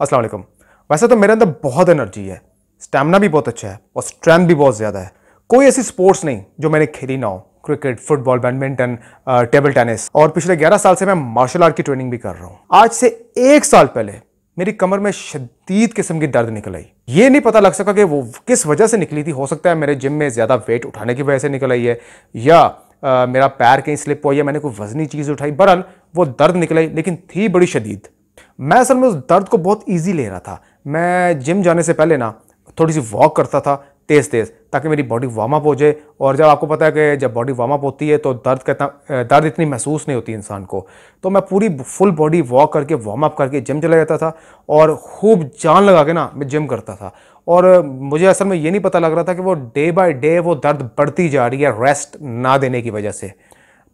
अस्सलाम वालेकुम वैसे तो मेरे अंदर बहुत एनर्जी है स्टैमिना भी बहुत अच्छा है और स्ट्रेंथ भी बहुत ज़्यादा है कोई ऐसी स्पोर्ट्स नहीं जो मैंने खेली ना हो cricket football badminton table tennis और पिछले 11 साल से मैं मार्शल आर्ट की ट्रेनिंग भी कर रहा हूँ आज से एक साल पहले मेरी कमर में शदीद किस्म की दर्द निकल आई ये नहीं पता लग सका कि वो किस वजह से निकली थी हो सकता है मेरे जिम में ज़्यादा वेट उठाने की वजह से निकल आई है या आ, uh, मेरा पैर कहीं स्लिप हुआ या मैंने कोई वजनी चीज़ उठाई बहरहाल वो दर्द निकल आई लेकिन थी बड़ी शदीद मैं असल में उस दर्द को बहुत ईजी ले रहा था मैं जिम जाने से पहले ना थोड़ी सी वॉक करता था तेज़ तेज़ ताकि मेरी बॉडी वार्म अप हो जाए और जब आपको पता है कि जब बॉडी वार्म अप होती है तो दर्द का इतना दर्द इतनी महसूस नहीं होती इंसान को तो मैं पूरी फुल बॉडी वॉक करके वार्म अप करके जिम चला जाता था और खूब जान लगा के ना मैं जिम करता था और मुझे असल में ये नहीं पता लग रहा था कि वो डे बाय डे वो दर्द बढ़ती जा रही है रेस्ट ना देने की वजह से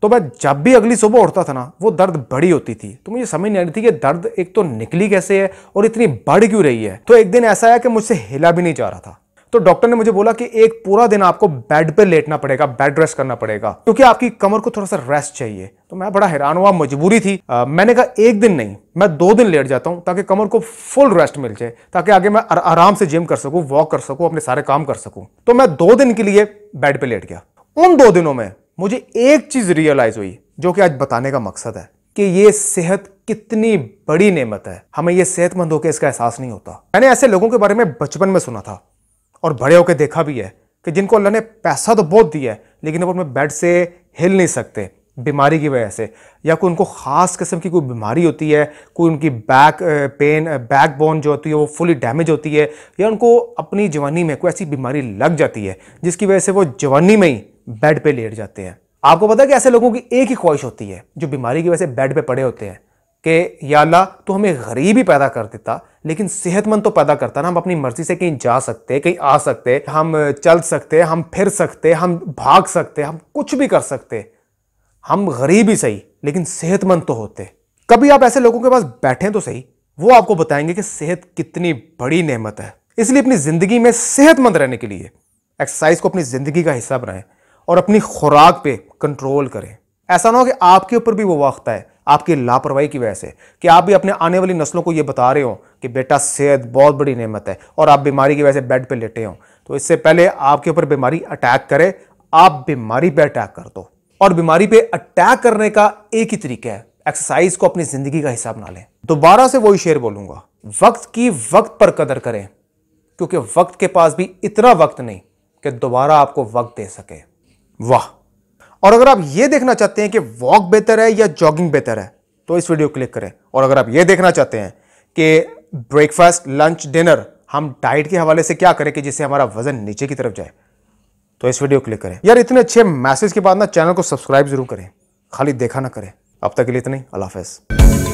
तो मैं जब भी अगली सुबह उठता था ना वो दर्द बड़ी होती थी तो मुझे समझ नहीं आ रही थी कि दर्द एक तो निकली कैसे है और इतनी बढ़ क्यों रही है तो एक दिन ऐसा आया कि मुझसे हिला भी नहीं जा रहा था तो डॉक्टर ने मुझे बोला कि एक पूरा दिन आपको बेड पर लेटना पड़ेगा बेड रेस्ट करना पड़ेगा क्योंकि आपकी कमर को थोड़ा सा रेस्ट चाहिए तो मैं बड़ा हैरान हुआ मजबूरी थी आ, मैंने कहा एक दिन नहीं मैं दो दिन लेट जाता हूं ताकि कमर को फुल रेस्ट मिल जाए ताकि आगे मैं आराम से जिम कर सकूं वॉक कर सकूं अपने सारे काम कर सकूं तो मैं दो दिन के लिए बेड पर लेट गया उन दो दिनों में मुझे एक चीज़ रियलाइज़ हुई जो कि आज बताने का मकसद है कि ये सेहत कितनी बड़ी नेमत है हमें ये सेहतमंद होकर इसका एहसास नहीं होता मैंने ऐसे लोगों के बारे में बचपन में सुना था और बड़े होकर देखा भी है कि जिनको अल्लाह ने पैसा तो बहुत दिया है लेकिन वो अपने बेड से हिल नहीं सकते बीमारी की वजह से या कोई उनको ख़ास किस्म की कोई बीमारी होती है कोई उनकी बैक पेन बैक बोन जो होती है वो फुली डैमेज होती है या उनको अपनी जवानी में कोई ऐसी बीमारी लग जाती है जिसकी वजह से वो जवानी में ही बेड पे लेट जाते हैं आपको पता है कि ऐसे लोगों की एक ही ख्वाहिश होती है जो बीमारी की वजह से बेड पे पड़े होते हैं कि या ला तो हमें गरीब ही पैदा कर देता लेकिन सेहतमंद तो पैदा करता ना हम अपनी मर्जी से कहीं जा सकते कहीं आ सकते हम चल सकते हम फिर सकते हम भाग सकते हम कुछ भी कर सकते हम गरीब ही सही लेकिन सेहतमंद तो होते कभी आप ऐसे लोगों के पास बैठे तो सही वो आपको बताएंगे कि सेहत कितनी बड़ी नेमत है इसलिए अपनी ज़िंदगी में सेहतमंद रहने के लिए एक्सरसाइज को अपनी ज़िंदगी का हिस्सा बनाएं और अपनी खुराक पे कंट्रोल करें ऐसा ना हो कि आपके ऊपर भी वो वक्त आए आपकी लापरवाही की वजह से कि आप भी अपने आने वाली नस्लों को ये बता रहे हो कि बेटा सेहत बहुत बड़ी नेमत है और आप बीमारी की वजह से बेड पे लेटे हो तो इससे पहले आपके ऊपर बीमारी अटैक करे आप बीमारी पे अटैक कर दो और बीमारी पे अटैक करने का एक ही तरीका है एक्सरसाइज को अपनी जिंदगी का हिसाब ना लें दोबारा से वही शेर बोलूंगा वक्त की वक्त पर कदर करें क्योंकि वक्त के पास भी इतना वक्त नहीं कि दोबारा आपको वक्त दे सके वाह और अगर आप ये देखना चाहते हैं कि वॉक बेहतर है या जॉगिंग बेहतर है तो इस वीडियो क्लिक करें और अगर आप ये देखना चाहते हैं कि ब्रेकफास्ट लंच डिनर हम डाइट के हवाले से क्या करें कि जिससे हमारा वजन नीचे की तरफ जाए तो इस वीडियो क्लिक करें यार इतने अच्छे मैसेज के बाद ना चैनल को सब्सक्राइब जरूर करें खाली देखा ना करें अब तक के लिए इतना ही अल्लाह हाफिज़